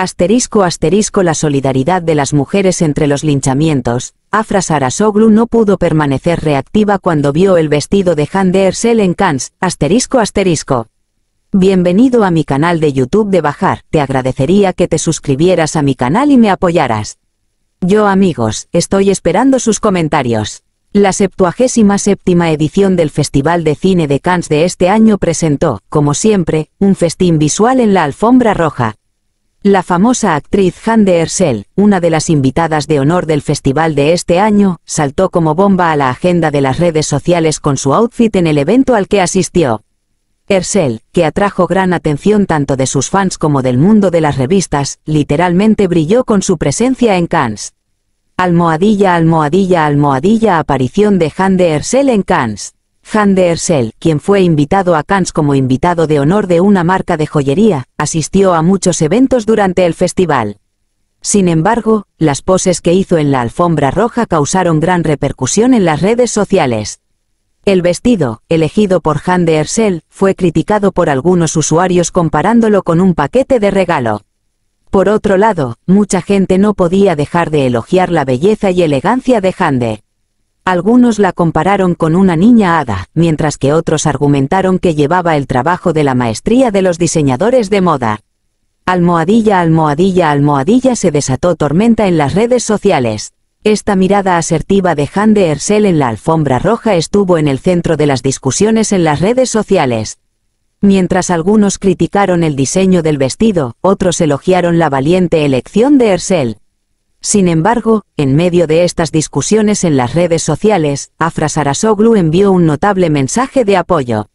Asterisco asterisco la solidaridad de las mujeres entre los linchamientos. Afra Sarasoglu no pudo permanecer reactiva cuando vio el vestido de Han de Ersel en Cannes. Asterisco asterisco. Bienvenido a mi canal de YouTube de Bajar. Te agradecería que te suscribieras a mi canal y me apoyaras. Yo amigos, estoy esperando sus comentarios. La 77 edición del Festival de Cine de Cannes de este año presentó, como siempre, un festín visual en la alfombra roja, la famosa actriz Hande Ersel, una de las invitadas de honor del festival de este año, saltó como bomba a la agenda de las redes sociales con su outfit en el evento al que asistió. Ersel, que atrajo gran atención tanto de sus fans como del mundo de las revistas, literalmente brilló con su presencia en Cannes. Almohadilla, almohadilla, almohadilla aparición de Hande Ersel en Cannes. Hande de quien fue invitado a Cannes como invitado de honor de una marca de joyería, asistió a muchos eventos durante el festival. Sin embargo, las poses que hizo en la alfombra roja causaron gran repercusión en las redes sociales. El vestido, elegido por Han de Ersel, fue criticado por algunos usuarios comparándolo con un paquete de regalo. Por otro lado, mucha gente no podía dejar de elogiar la belleza y elegancia de Hande. Algunos la compararon con una niña hada, mientras que otros argumentaron que llevaba el trabajo de la maestría de los diseñadores de moda. Almohadilla, almohadilla, almohadilla se desató tormenta en las redes sociales. Esta mirada asertiva de Han de Ersel en la alfombra roja estuvo en el centro de las discusiones en las redes sociales. Mientras algunos criticaron el diseño del vestido, otros elogiaron la valiente elección de Ersel. Sin embargo, en medio de estas discusiones en las redes sociales, Afra Sarasoglu envió un notable mensaje de apoyo.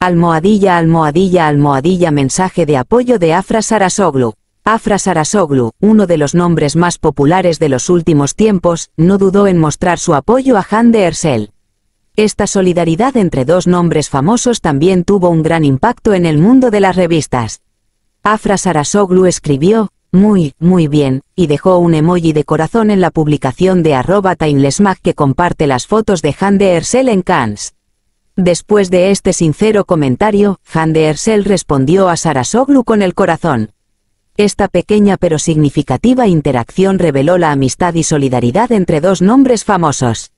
Almohadilla, almohadilla, almohadilla mensaje de apoyo de Afra Sarasoglu. Afra Sarasoglu, uno de los nombres más populares de los últimos tiempos, no dudó en mostrar su apoyo a Han de Ersel. Esta solidaridad entre dos nombres famosos también tuvo un gran impacto en el mundo de las revistas. Afra Sarasoglu escribió, muy, muy bien, y dejó un emoji de corazón en la publicación de arroba timelessmag que comparte las fotos de Han de Ersel en Cannes. Después de este sincero comentario, Han de Ersel respondió a Sarasoglu con el corazón. Esta pequeña pero significativa interacción reveló la amistad y solidaridad entre dos nombres famosos.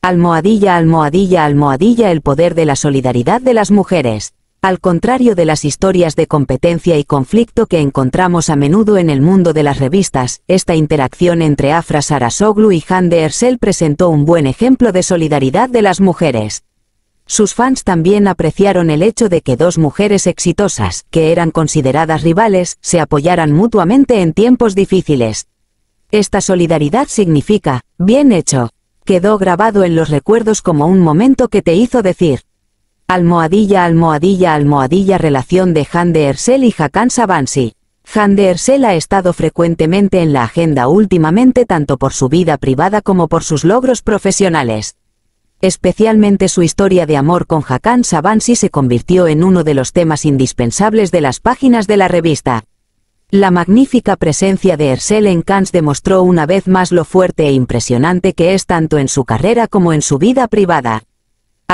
Almohadilla, almohadilla, almohadilla, el poder de la solidaridad de las mujeres al contrario de las historias de competencia y conflicto que encontramos a menudo en el mundo de las revistas, esta interacción entre Afra Sarasoglu y de Ersel presentó un buen ejemplo de solidaridad de las mujeres. Sus fans también apreciaron el hecho de que dos mujeres exitosas, que eran consideradas rivales, se apoyaran mutuamente en tiempos difíciles. Esta solidaridad significa, bien hecho. Quedó grabado en los recuerdos como un momento que te hizo decir, Almohadilla almohadilla almohadilla relación de Han de Ersel y Hakan Savansi. Han de Ersel ha estado frecuentemente en la agenda últimamente tanto por su vida privada como por sus logros profesionales. Especialmente su historia de amor con Hakan Savansi se convirtió en uno de los temas indispensables de las páginas de la revista. La magnífica presencia de Ersel en Cannes demostró una vez más lo fuerte e impresionante que es tanto en su carrera como en su vida privada.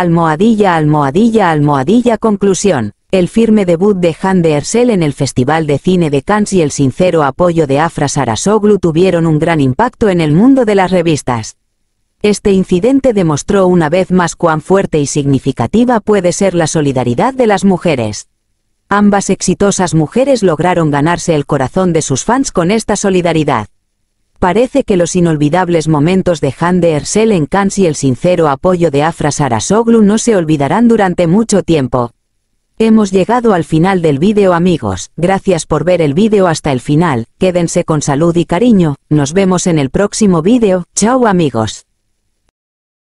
Almohadilla, almohadilla, almohadilla. Conclusión. El firme debut de Han de Ersel en el Festival de Cine de Cannes y el sincero apoyo de Afra Sarasoglu tuvieron un gran impacto en el mundo de las revistas. Este incidente demostró una vez más cuán fuerte y significativa puede ser la solidaridad de las mujeres. Ambas exitosas mujeres lograron ganarse el corazón de sus fans con esta solidaridad. Parece que los inolvidables momentos de Hande Ersel en Kans y el sincero apoyo de Afra Sarasoglu no se olvidarán durante mucho tiempo. Hemos llegado al final del vídeo amigos, gracias por ver el vídeo hasta el final, quédense con salud y cariño, nos vemos en el próximo vídeo, chao amigos.